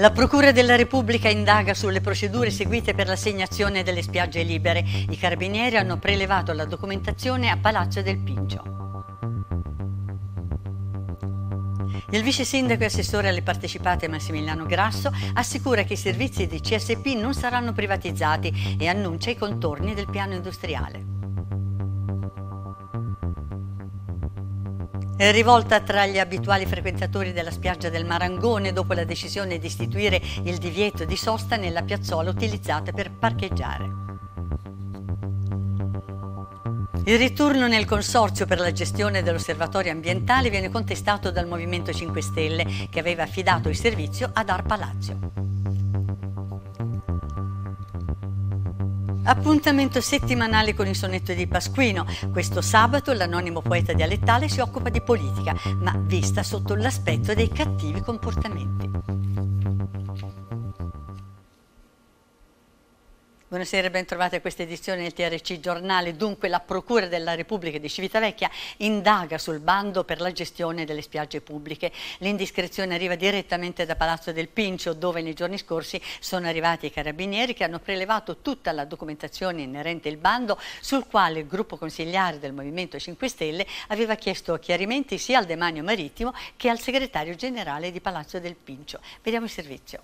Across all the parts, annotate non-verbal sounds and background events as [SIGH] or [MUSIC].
La Procura della Repubblica indaga sulle procedure seguite per l'assegnazione delle spiagge libere. I carabinieri hanno prelevato la documentazione a Palazzo del Pincio. Il vice sindaco e assessore alle partecipate Massimiliano Grasso assicura che i servizi di CSP non saranno privatizzati e annuncia i contorni del piano industriale. Eh, rivolta tra gli abituali frequentatori della spiaggia del Marangone dopo la decisione di istituire il divieto di sosta nella piazzola utilizzata per parcheggiare. Il ritorno nel consorzio per la gestione dell'osservatorio ambientale viene contestato dal Movimento 5 Stelle che aveva affidato il servizio ad Ar Palazzo. Appuntamento settimanale con il sonetto di Pasquino. Questo sabato l'anonimo poeta dialettale si occupa di politica, ma vista sotto l'aspetto dei cattivi comportamenti. Buonasera e bentrovati a questa edizione del TRC Giornale. Dunque la Procura della Repubblica di Civitavecchia indaga sul bando per la gestione delle spiagge pubbliche. L'indiscrezione arriva direttamente da Palazzo del Pincio dove nei giorni scorsi sono arrivati i carabinieri che hanno prelevato tutta la documentazione inerente al bando sul quale il gruppo consigliare del Movimento 5 Stelle aveva chiesto chiarimenti sia al demanio marittimo che al segretario generale di Palazzo del Pincio. Vediamo il servizio.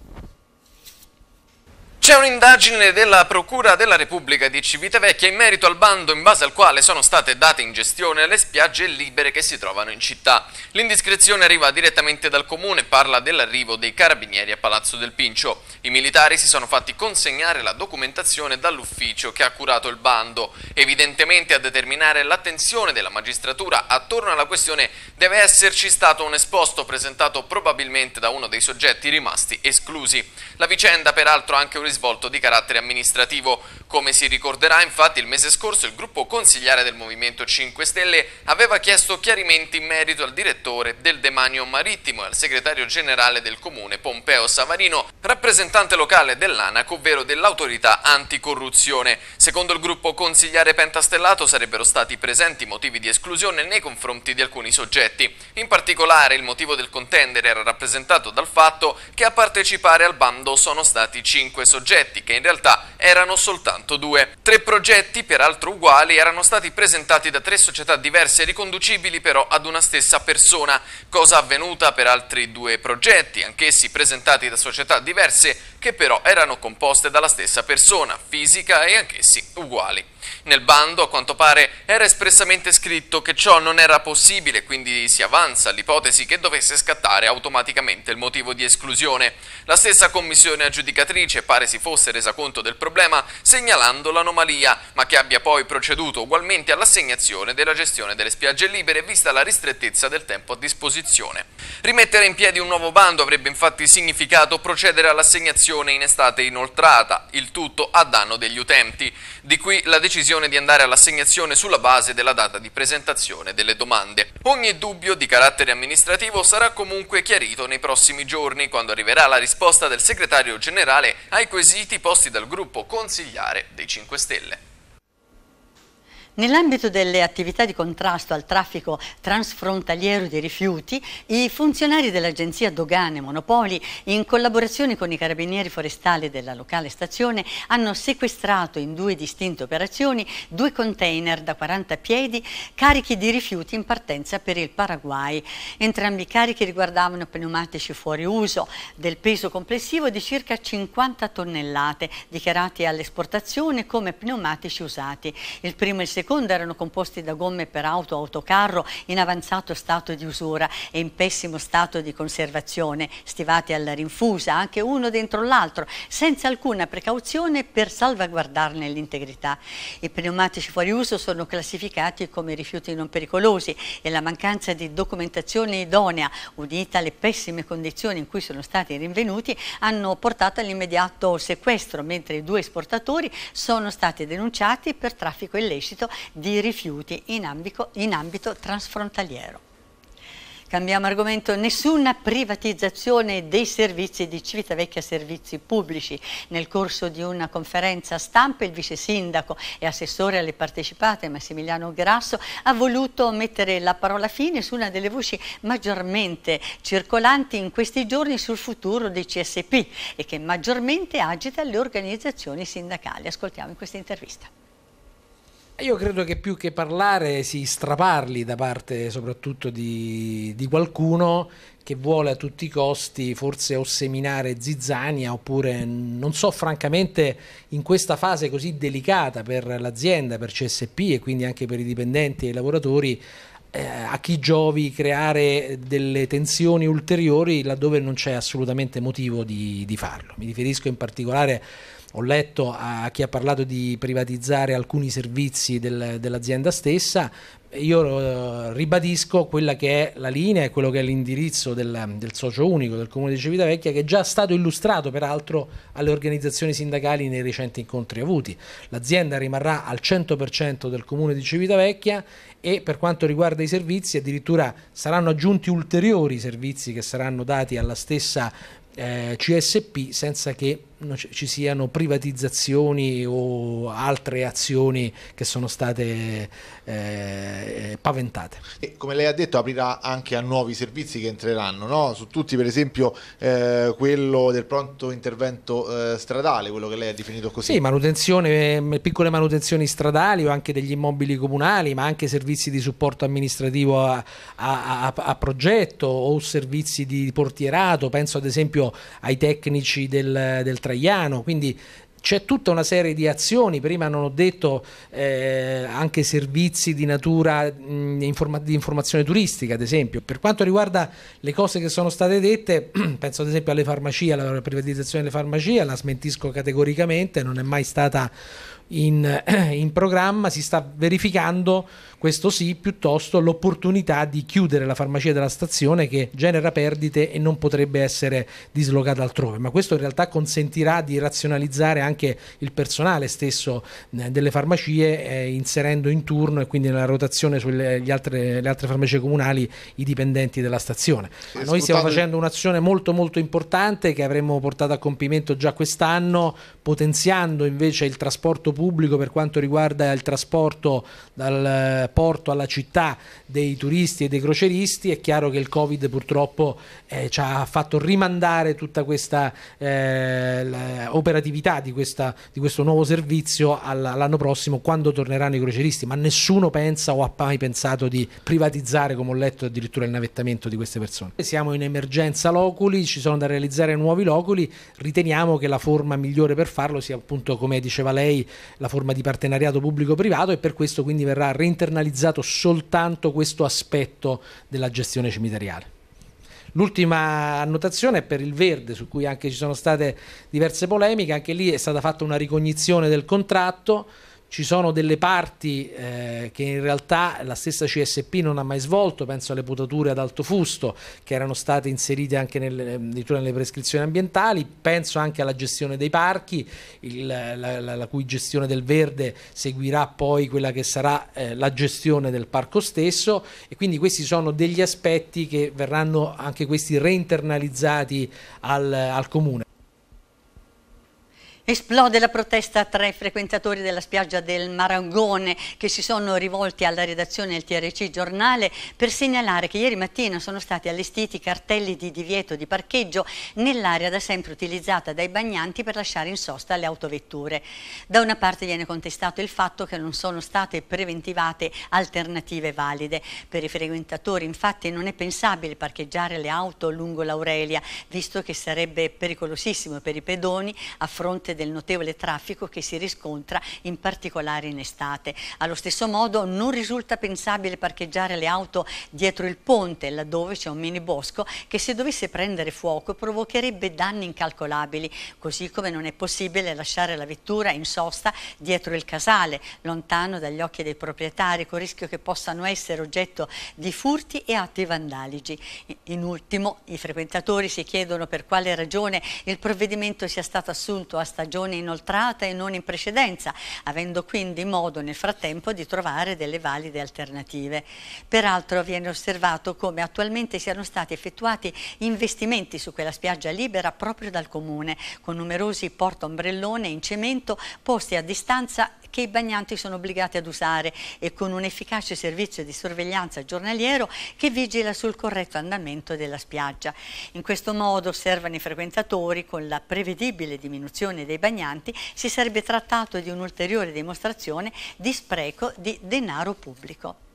C'è un'indagine della Procura della Repubblica di Civitavecchia in merito al bando in base al quale sono state date in gestione le spiagge libere che si trovano in città. L'indiscrezione arriva direttamente dal comune e parla dell'arrivo dei carabinieri a Palazzo del Pincio. I militari si sono fatti consegnare la documentazione dall'ufficio che ha curato il bando. Evidentemente a determinare l'attenzione della magistratura attorno alla questione deve esserci stato un esposto presentato probabilmente da uno dei soggetti rimasti esclusi. La vicenda peraltro ha anche un risultato risvolto di carattere amministrativo. Come si ricorderà, infatti, il mese scorso il gruppo consigliare del Movimento 5 Stelle aveva chiesto chiarimenti in merito al direttore del demanio marittimo e al segretario generale del comune Pompeo Savarino, rappresentante locale dell'ANAC, ovvero dell'autorità anticorruzione. Secondo il gruppo consigliare pentastellato sarebbero stati presenti motivi di esclusione nei confronti di alcuni soggetti. In particolare il motivo del contendere era rappresentato dal fatto che a partecipare al bando sono stati cinque soggetti progetti, che in realtà erano soltanto due. Tre progetti, peraltro uguali, erano stati presentati da tre società diverse riconducibili però ad una stessa persona, cosa avvenuta per altri due progetti, anch'essi presentati da società diverse, che però erano composte dalla stessa persona, fisica e anch'essi uguali. Nel bando, a quanto pare, era espressamente scritto che ciò non era possibile, quindi si avanza l'ipotesi che dovesse scattare automaticamente il motivo di esclusione. La stessa commissione aggiudicatrice pare si fosse resa conto del problema segnalando l'anomalia, ma che abbia poi proceduto ugualmente all'assegnazione della gestione delle spiagge libere vista la ristrettezza del tempo a disposizione. Rimettere in piedi un nuovo bando avrebbe infatti significato procedere all'assegnazione in estate inoltrata, il tutto a danno degli utenti. Di qui la decisione decisione di andare all'assegnazione sulla base della data di presentazione delle domande. Ogni dubbio di carattere amministrativo sarà comunque chiarito nei prossimi giorni, quando arriverà la risposta del segretario generale ai quesiti posti dal gruppo consigliare dei 5 Stelle. Nell'ambito delle attività di contrasto al traffico transfrontaliero di rifiuti, i funzionari dell'Agenzia Dogane Monopoli, in collaborazione con i carabinieri forestali della locale stazione, hanno sequestrato in due distinte operazioni due container da 40 piedi carichi di rifiuti in partenza per il Paraguay. Entrambi i carichi riguardavano pneumatici fuori uso del peso complessivo di circa 50 tonnellate, dichiarati all'esportazione come pneumatici usati. Il primo e il secondo seconda erano composti da gomme per auto, o autocarro in avanzato stato di usura e in pessimo stato di conservazione, stivati alla rinfusa, anche uno dentro l'altro, senza alcuna precauzione per salvaguardarne l'integrità. I pneumatici fuori uso sono classificati come rifiuti non pericolosi e la mancanza di documentazione idonea, udita alle pessime condizioni in cui sono stati rinvenuti, hanno portato all'immediato sequestro, mentre i due esportatori sono stati denunciati per traffico illecito di rifiuti in ambito, in ambito transfrontaliero. Cambiamo argomento, nessuna privatizzazione dei servizi di Civitavecchia Servizi Pubblici. Nel corso di una conferenza stampa il vice sindaco e assessore alle partecipate Massimiliano Grasso ha voluto mettere la parola fine su una delle voci maggiormente circolanti in questi giorni sul futuro dei CSP e che maggiormente agita le organizzazioni sindacali. Ascoltiamo in questa intervista. Io credo che più che parlare si straparli da parte soprattutto di, di qualcuno che vuole a tutti i costi forse o seminare zizzania oppure non so francamente in questa fase così delicata per l'azienda, per CSP e quindi anche per i dipendenti e i lavoratori eh, a chi giovi creare delle tensioni ulteriori laddove non c'è assolutamente motivo di, di farlo. Mi riferisco in particolare a ho letto a chi ha parlato di privatizzare alcuni servizi del, dell'azienda stessa, io eh, ribadisco quella che è la linea e quello che è l'indirizzo del, del, socio unico del comune di Civitavecchia che è già stato illustrato peraltro alle organizzazioni sindacali nei recenti incontri avuti. L'azienda rimarrà al 100% del comune di Civitavecchia e per quanto riguarda i servizi addirittura saranno aggiunti ulteriori servizi che saranno dati alla stessa eh, CSP senza che ci siano privatizzazioni o altre azioni che sono state eh, paventate. E come lei ha detto aprirà anche a nuovi servizi che entreranno, no? su tutti per esempio eh, quello del pronto intervento eh, stradale, quello che lei ha definito così. Sì, manutenzione, eh, piccole manutenzioni stradali o anche degli immobili comunali, ma anche servizi di supporto amministrativo a, a, a, a progetto o servizi di portierato, penso ad esempio ai tecnici del, del Traiano, quindi c'è tutta una serie di azioni, prima non ho detto eh, anche servizi di natura mh, informa di informazione turistica, ad esempio. Per quanto riguarda le cose che sono state dette, [CLEARS THROAT] penso ad esempio alle farmacie, alla privatizzazione delle farmacie, la smentisco categoricamente, non è mai stata in, [CLEARS THROAT] in, programma, si sta verificando, questo sì, piuttosto l'opportunità di chiudere la farmacia della stazione che genera perdite e non potrebbe essere dislocata altrove, ma questo in realtà consentirà di razionalizzare anche il personale stesso eh, delle farmacie eh, inserendo in turno e quindi nella rotazione sulle altre, le altre farmacie comunali i dipendenti della stazione. Ma noi stiamo facendo un'azione molto molto importante che avremmo portato a compimento già quest'anno, potenziando invece il trasporto pubblico per quanto riguarda il trasporto dal eh, porto alla città dei turisti e dei croceristi, è chiaro che il Covid purtroppo eh, ci ha fatto rimandare tutta questa eh, operatività di, questa, di, questo nuovo servizio all'anno prossimo quando torneranno i croceristi, ma nessuno pensa o ha mai pensato di privatizzare, come ho letto, addirittura il navettamento di queste persone. Siamo in emergenza loculi, ci sono da realizzare nuovi loculi, riteniamo che la forma migliore per farlo sia appunto come diceva lei la forma di partenariato pubblico-privato e per questo quindi verrà reinternalizzato soltanto questo aspetto della gestione cimiteriale. L'ultima annotazione è per il verde, su cui anche ci sono state diverse polemiche, anche lì è stata fatta una ricognizione del contratto, ci sono delle parti eh, che in realtà la stessa CSP non ha mai svolto, penso alle potature ad alto fusto che erano state inserite anche nelle, addirittura nelle prescrizioni ambientali, penso anche alla gestione dei parchi, il, la, la, la, cui gestione del verde seguirà poi quella che sarà eh, la gestione del parco stesso e quindi questi sono degli aspetti che verranno anche questi reinternalizzati al, al comune. Esplode la protesta tra i frequentatori della spiaggia del Marangone che si sono rivolti alla redazione del TRC giornale per segnalare che ieri mattina sono stati allestiti cartelli di divieto di parcheggio nell'area da sempre utilizzata dai bagnanti per lasciare in sosta le autovetture. Da una parte viene contestato il fatto che non sono state preventivate alternative valide. Per i frequentatori infatti non è pensabile parcheggiare le auto lungo l'Aurelia visto che sarebbe pericolosissimo per i pedoni a fronte del notevole traffico che si riscontra in particolare in estate. Allo stesso modo non risulta pensabile parcheggiare le auto dietro il ponte laddove c'è un mini bosco che se dovesse prendere fuoco provocherebbe danni incalcolabili, così come non è possibile lasciare la vettura in sosta dietro il casale, lontano dagli occhi dei proprietari, con rischio che possano essere oggetto di furti e atti vandalici. In ultimo, i frequentatori si chiedono per quale ragione il provvedimento sia stato assunto a stagione stagione inoltrata e non in precedenza, avendo quindi modo nel frattempo di trovare delle valide alternative. Peraltro viene osservato come attualmente siano stati effettuati investimenti su quella spiaggia libera proprio dal comune, con numerosi porta ombrellone in cemento posti a distanza che i bagnanti sono obbligati ad usare e con un efficace servizio di sorveglianza giornaliero che vigila sul corretto andamento della spiaggia. In questo modo, osservano i frequentatori, con la prevedibile diminuzione dei bagnanti si sarebbe trattato di un'ulteriore dimostrazione di spreco di denaro pubblico.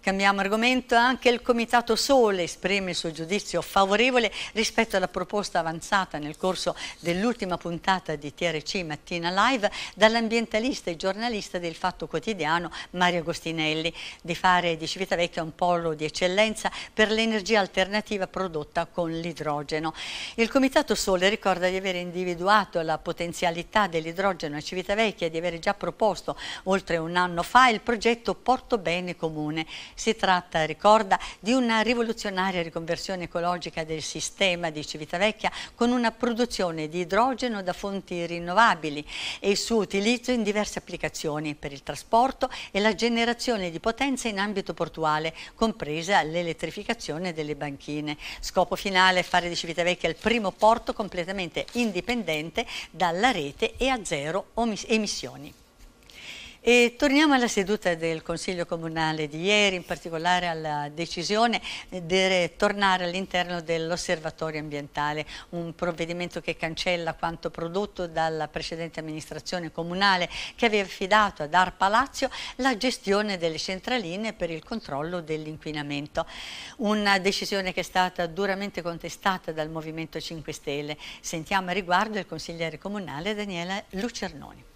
Cambiamo argomento, anche il Comitato Sole esprime il suo giudizio favorevole rispetto alla proposta avanzata nel corso dell'ultima puntata di TRC Mattina Live dall'ambientalista e giornalista del Fatto Quotidiano Mario Agostinelli di fare di Civitavecchia un polo di eccellenza per l'energia alternativa prodotta con l'idrogeno. Il Comitato Sole ricorda di aver individuato la potenzialità dell'idrogeno a Civitavecchia e di aver già proposto oltre un anno fa il progetto Porto Bene Comune si tratta, ricorda, di una rivoluzionaria riconversione ecologica del sistema di Civitavecchia con una produzione di idrogeno da fonti rinnovabili e il suo utilizzo in diverse applicazioni per il trasporto e la generazione di potenza in ambito portuale, compresa l'elettrificazione delle banchine. Scopo finale è fare di Civitavecchia il primo porto completamente indipendente dalla rete e a zero emissioni. E torniamo alla seduta del Consiglio Comunale di ieri, in particolare alla decisione di tornare all'interno dell'osservatorio ambientale, un provvedimento che cancella quanto prodotto dalla precedente amministrazione comunale che aveva affidato ad Arpa Palazzo la gestione delle centraline per il controllo dell'inquinamento. Una decisione che è stata duramente contestata dal Movimento 5 Stelle. Sentiamo a riguardo il consigliere comunale Daniele Lucernoni.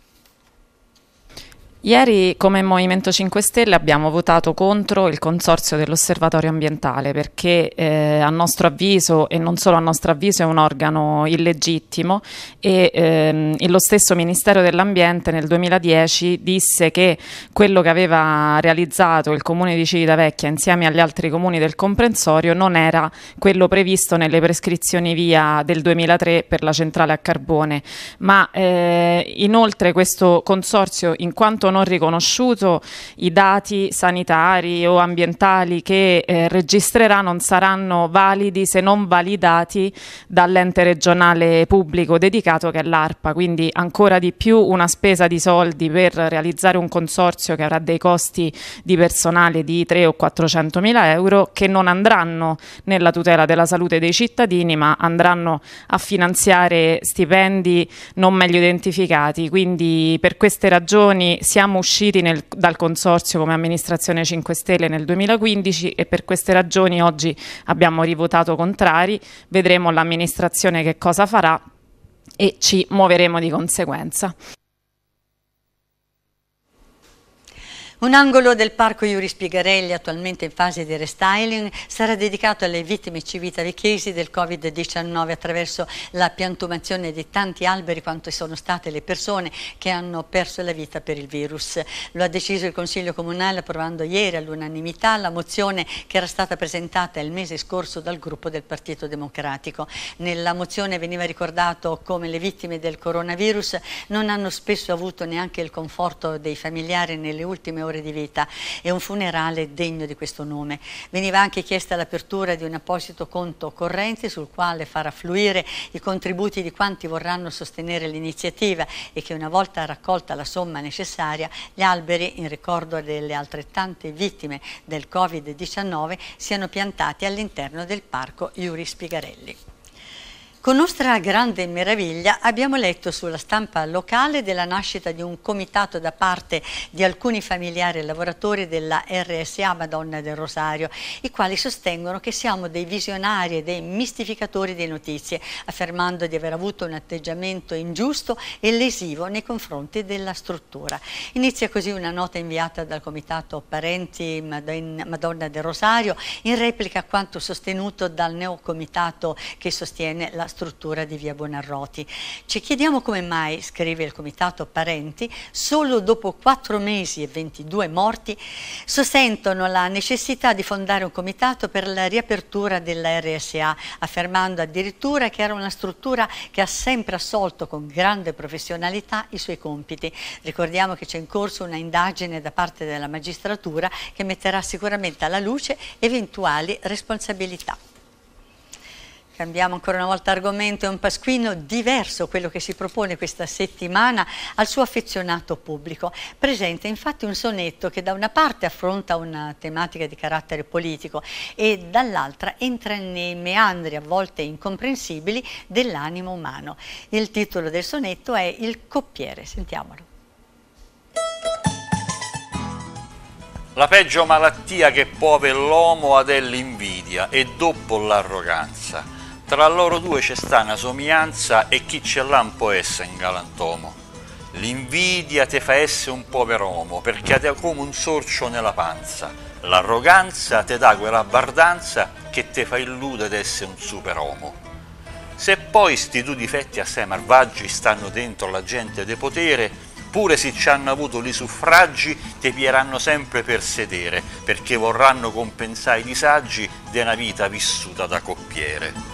Ieri come Movimento 5 Stelle abbiamo votato contro il consorzio dell'osservatorio ambientale perché eh, a nostro avviso e non solo a nostro avviso è un organo illegittimo e ehm, lo stesso Ministero dell'Ambiente nel 2010 disse che quello che aveva realizzato il comune di Civitavecchia insieme agli altri comuni del comprensorio non era quello previsto nelle prescrizioni via del 2003 per la centrale a carbone ma eh, inoltre questo consorzio in quanto non riconosciuto, i dati sanitari o ambientali che eh, registrerà non saranno validi se non validati dall'ente regionale pubblico dedicato che è l'ARPA, quindi ancora di più una spesa di soldi per realizzare un consorzio che avrà dei costi di personale di 3 o 400 mila euro che non andranno nella tutela della salute dei cittadini ma andranno a finanziare stipendi non meglio identificati. Quindi per queste ragioni siamo siamo usciti nel, dal consorzio come amministrazione 5 Stelle nel 2015 e per queste ragioni oggi abbiamo rivotato contrari, vedremo l'amministrazione che cosa farà e ci muoveremo di conseguenza. Un angolo del parco Iuri Spigarelli, attualmente in fase di restyling, sarà dedicato alle vittime civitavecchesi del Covid-19 attraverso la piantumazione di tanti alberi quanto sono state le persone che hanno perso la vita per il virus. Lo ha deciso il Consiglio Comunale approvando ieri all'unanimità la mozione che era stata presentata il mese scorso dal gruppo del Partito Democratico. Nella mozione veniva ricordato come le vittime del coronavirus non hanno spesso avuto neanche il conforto dei familiari nelle ultime ore valore di vita e un funerale degno di questo nome. Veniva anche chiesta l'apertura di un apposito conto corrente sul quale far affluire i contributi di quanti vorranno sostenere l'iniziativa e che una volta raccolta la somma necessaria, gli alberi, in ricordo delle altrettante vittime del Covid-19, siano piantati all'interno del parco Iuri Spigarelli. Con nostra grande meraviglia abbiamo letto sulla stampa locale della nascita di un comitato da parte di alcuni familiari e lavoratori della RSA Madonna del Rosario, i quali sostengono che siamo dei visionari e dei mistificatori di notizie, affermando di aver avuto un atteggiamento ingiusto e lesivo nei confronti della struttura. Inizia così una nota inviata dal comitato Parenti Madonna del Rosario, in replica a quanto sostenuto dal neocomitato che sostiene la struttura di via Buonarroti. Ci chiediamo come mai, scrive il comitato Parenti, solo dopo 4 mesi e 22 morti sostentono la necessità di fondare un comitato per la riapertura della RSA, affermando addirittura che era una struttura che ha sempre assolto con grande professionalità i suoi compiti. Ricordiamo che c'è in corso una indagine da parte della magistratura che metterà sicuramente alla luce eventuali responsabilità. Cambiamo ancora una volta argomento, è un Pasquino diverso quello che si propone questa settimana al suo affezionato pubblico. Presenta infatti un sonetto che da una parte affronta una tematica di carattere politico e dall'altra entra nei meandri a volte incomprensibili dell'animo umano. Il titolo del sonetto è Il coppiere, sentiamolo. La peggio malattia che pove l'uomo ad è l'invidia e dopo l'arroganza tra loro due c'è sta una somiglianza e chi ce l'ha un po' essa in galantomo. L'invidia te fa essere un poveromo, perché te ha come un sorcio nella panza. L'arroganza te dà quella bardanza che te fa illudere ad essere un superomo. Se poi sti due difetti assai malvagi stanno dentro la gente de potere, pure se ci hanno avuto li suffragi, te pieranno sempre per sedere, perché vorranno compensare i disagi di una vita vissuta da coppiere.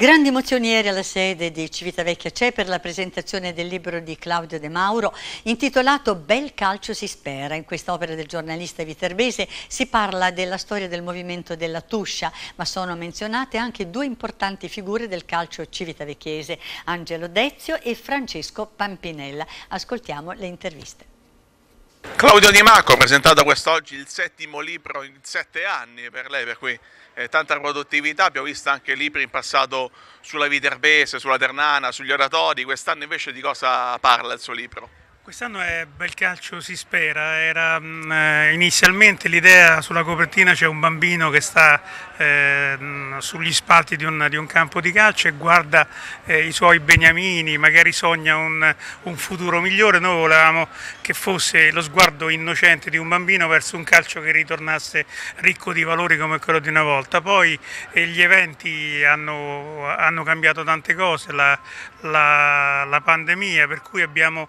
Grandi emozioni ieri alla sede di Civitavecchia c'è per la presentazione del libro di Claudio De Mauro intitolato Bel calcio si spera. In quest'opera del giornalista viterbese si parla della storia del movimento della Tuscia, ma sono menzionate anche due importanti figure del calcio civitavecchiese, Angelo Dezio e Francesco Pampinella. Ascoltiamo le interviste. Claudio Di Marco ha presentato quest'oggi il settimo libro in sette anni per lei, per cui eh, tanta produttività, abbiamo visto anche libri in passato sulla vita erbese, sulla Ternana, sugli oratori, quest'anno invece di cosa parla il suo libro? Quest'anno è bel calcio, si spera. Era, mh, mm, eh, inizialmente l'idea sulla copertina c'è un bambino che sta eh, mm, sugli spalti di un, di un, campo di calcio e guarda eh, i suoi beniamini, magari sogna un, un, futuro migliore. Noi volevamo che fosse lo sguardo innocente di un bambino verso un calcio che ritornasse ricco di valori come quello di una volta. Poi eh, gli eventi hanno, hanno, cambiato tante cose, la, la, la pandemia, per cui abbiamo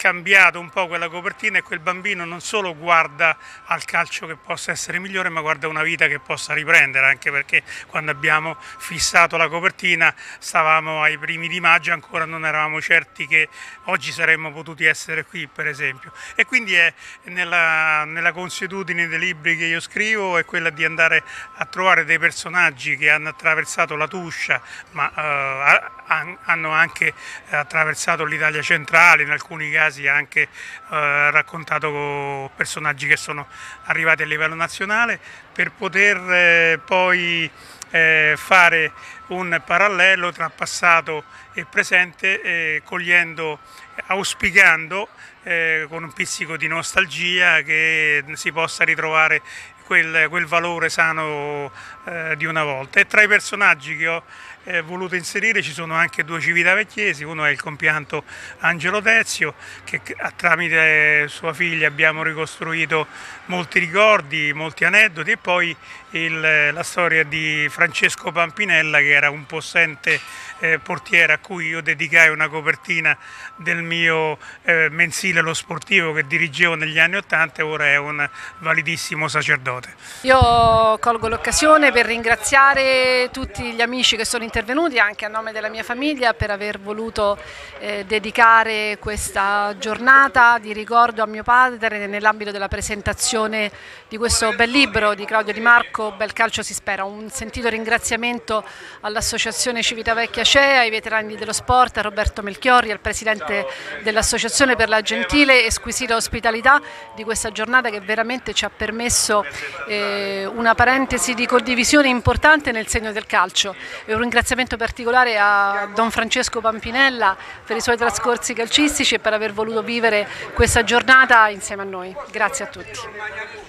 cambiato un po' quella copertina e quel bambino non solo guarda al calcio che possa essere migliore ma guarda una vita che possa riprendere anche perché quando abbiamo fissato la copertina stavamo ai primi di maggio ancora non eravamo certi che oggi saremmo potuti essere qui per esempio e quindi è nella, nella consuetudine dei libri che io scrivo è quella di andare a trovare dei personaggi che hanno attraversato la Tuscia ma eh, hanno anche attraversato l'Italia centrale in alcuni casi casi anche eh, raccontato personaggi che sono arrivati a livello nazionale per poter eh, poi eh, fare un parallelo tra passato e presente eh, cogliendo, auspicando eh, con un pizzico di nostalgia che si possa ritrovare quel, quel valore sano eh, di una volta e tra i personaggi che ho eh, voluto inserire ci sono anche due vecchiesi, uno è il compianto Angelo Tezio che tramite sua figlia abbiamo ricostruito molti ricordi, molti aneddoti e poi il, la storia di Francesco Pampinella che era un possente eh, portiere a cui io dedicai una copertina del mio eh, mensile Lo Sportivo che dirigevo negli anni Ottanta e ora è un validissimo sacerdote. Io colgo l'occasione per ringraziare tutti gli amici che sono intervenuti anche a nome della mia famiglia per aver voluto eh, dedicare questa giornata di ricordo a mio padre nell'ambito della presentazione di questo bel libro di Claudio Di Marco Ecco, bel calcio si spera. Un sentito ringraziamento all'Associazione Civitavecchia CEA, ai veterani dello sport, a Roberto Melchiorri, al Presidente dell'Associazione per la gentile e squisita ospitalità di questa giornata che veramente ci ha permesso eh, una parentesi di condivisione importante nel segno del calcio. E un ringraziamento particolare a Don Francesco Pampinella per i suoi trascorsi calcistici e per aver voluto vivere questa giornata insieme a noi. Grazie a tutti.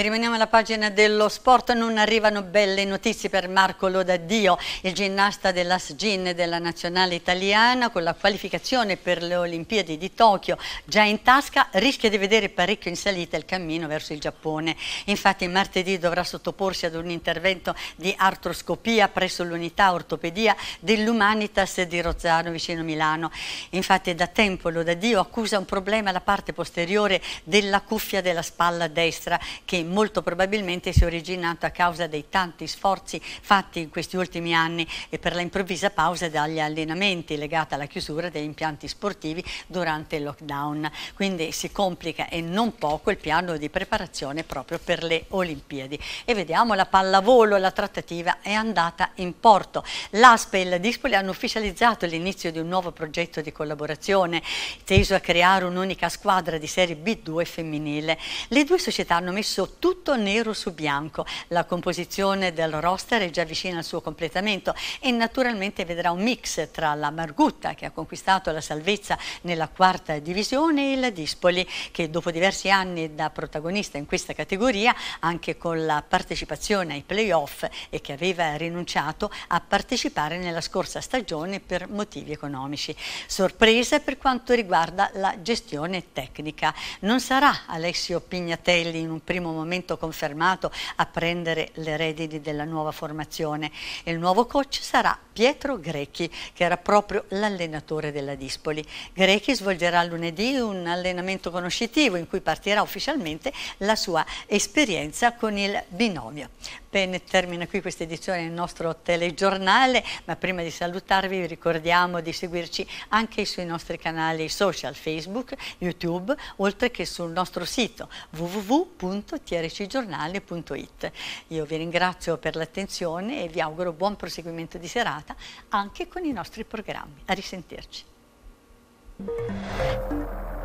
Rimaniamo alla pagina dello sport, non arrivano belle notizie per Marco Lodaddio, il ginnasta dell'ASGIN della nazionale italiana con la qualificazione per le Olimpiadi di Tokyo già in tasca rischia di vedere parecchio in salita il cammino verso il Giappone. Infatti martedì dovrà sottoporsi ad un intervento di artroscopia presso l'unità ortopedia dell'Umanitas di Rozzano vicino Milano. Infatti da tempo Lodaddio accusa un problema alla parte posteriore della cuffia della spalla destra che molto probabilmente si è originato a causa dei tanti sforzi fatti in questi ultimi anni e per la improvvisa pausa dagli allenamenti legata alla chiusura degli impianti sportivi durante il lockdown. Quindi si complica e non poco il piano di preparazione proprio per le Olimpiadi. E vediamo la pallavolo, la trattativa è andata in porto. L'ASPE e la Dispoli hanno ufficializzato l'inizio di un nuovo progetto di collaborazione teso a creare un'unica squadra di serie B2 femminile. Le due società hanno messo tutto nero su bianco. La composizione del roster è già vicina al suo completamento e naturalmente vedrà un mix tra la Margutta che ha conquistato la salvezza nella quarta divisione e la Dispoli che dopo diversi anni da protagonista in questa categoria anche con la partecipazione ai playoff e che aveva rinunciato a partecipare nella scorsa stagione per motivi economici. Sorpresa per quanto riguarda la gestione tecnica. Non sarà Alessio Pignatelli in un primo momento momento confermato a prendere le redini della nuova formazione. Il nuovo coach sarà Pietro Grechi, che era proprio l'allenatore della Dispoli. Grechi svolgerà lunedì un allenamento conoscitivo in cui partirà ufficialmente la sua esperienza con il binomio. Bene, termina qui questa edizione del nostro telegiornale, ma prima di salutarvi vi ricordiamo di seguirci anche sui nostri canali social, Facebook, YouTube, oltre che sul nostro sito www.tv trcgiornale.it. Io vi ringrazio per l'attenzione e vi auguro buon proseguimento di serata anche con i nostri programmi. A risentirci.